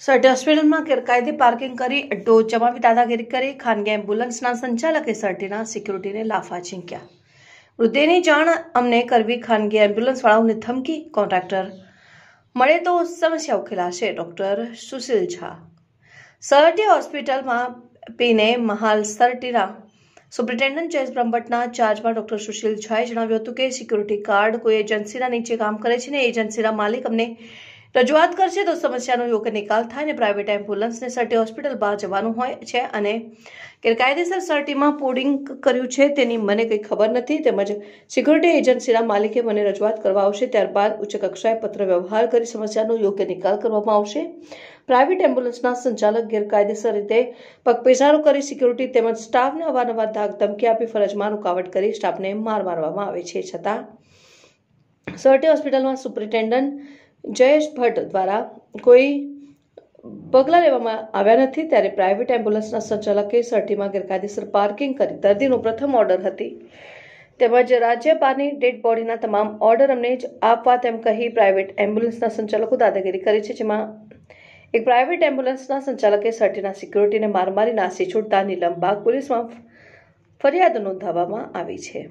shirt હોસ્પિટલમાં ગેરકાયદે parking કરી અડ્ડો જમાવી દાદાગીરી કરી ખાનગી એમ્બ્યુલન્સના સંચાલકે સર્ટીના સિક્યુરિટીને લાફા ઝીંક્યા વૃદ્ધિની જાણ અમને કરવી ખાનગી એમ્બ્યુલન્સવાળાઓને થમકી કોન્ટ્રાક્ટર મળે તો સમસ્યા ઉકેલાશે ડૉક્ટર સુશીલ ઝા સરટી હોસ્પિટલમાં પીને મહાલ સરટીના સુપ્રિન્ટેન્ડન્ટ જયેશ બ્રહ્મભટ્ટના ચાર્જમાં ડોક્ટર સુશીલ ઝાએ જણાવ્યું હતું કે સિક્યુરિટી ગાર્ડ કોઈ એજન્સીના નીચે કામ કરે છે ને એજન્સીના માલિક અમને રજૂઆત કરશે તો સમસ્યાનો યોગ્ય નિકાલ થાય અને પ્રાઇવેટ એમ્બ્યુલન્સને સર્ટી હોસ્પિટલ બહાર જવાનું હોય છે અને ગેરકાયદેસર સર્ટીમાં પોડિંગ કર્યું છે તેની મને કંઈ ખબર નથી તેમજ સિક્યુરિટી એજન્સીના માલિકે મને રજૂઆત કરવા આવશે ત્યારબાદ ઉચ્ચ કક્ષાએ પત્ર વ્યવહાર કરી સમસ્યાનો યોગ્ય નિકાલ કરવામાં આવશે પ્રાઇવેટ એમ્બ્યુલન્સના સંચાલક ગેરકાયદેસર રીતે પગપેસારો કરી સિક્યુરિટી તેમજ સ્ટાફને અવારનવાર ધાક ધમકી આપી ફરજમાં રૂકાવટ કરી સ્ટાફને માર મારવામાં આવે છે છતાં સર્ટી હોસ્પિટલમાં સુપ્રિન્ટેન્ડન્ટ જયેશ ભટ્ટ દ્વારા કોઈ પગલાં લેવામાં આવ્યા નથી ત્યારે પ્રાઇવેટ એમ્બ્યુલન્સના સંચાલકે સર્ટીમાં ગેરકાયદેસર પાર્કિંગ કરી દર્દીનો પ્રથમ ઓર્ડર હતી તેમજ રાજ્યપાલની ડેડ બોડીના તમામ ઓર્ડર અમને જ આપવા તેમ કહી પ્રાઇવેટ એમ્બ્યુલન્સના સંચાલકો દાદાગીરી કરી છે જેમાં એક પ્રાઇવેટ એમ્બ્યુલન્સના સંચાલકે સર્ટીના સિક્યુરિટીને માર મારી નાસી છૂટતા નીલમબાગ પોલીસમાં ફરિયાદ નોંધાવવામાં આવી છે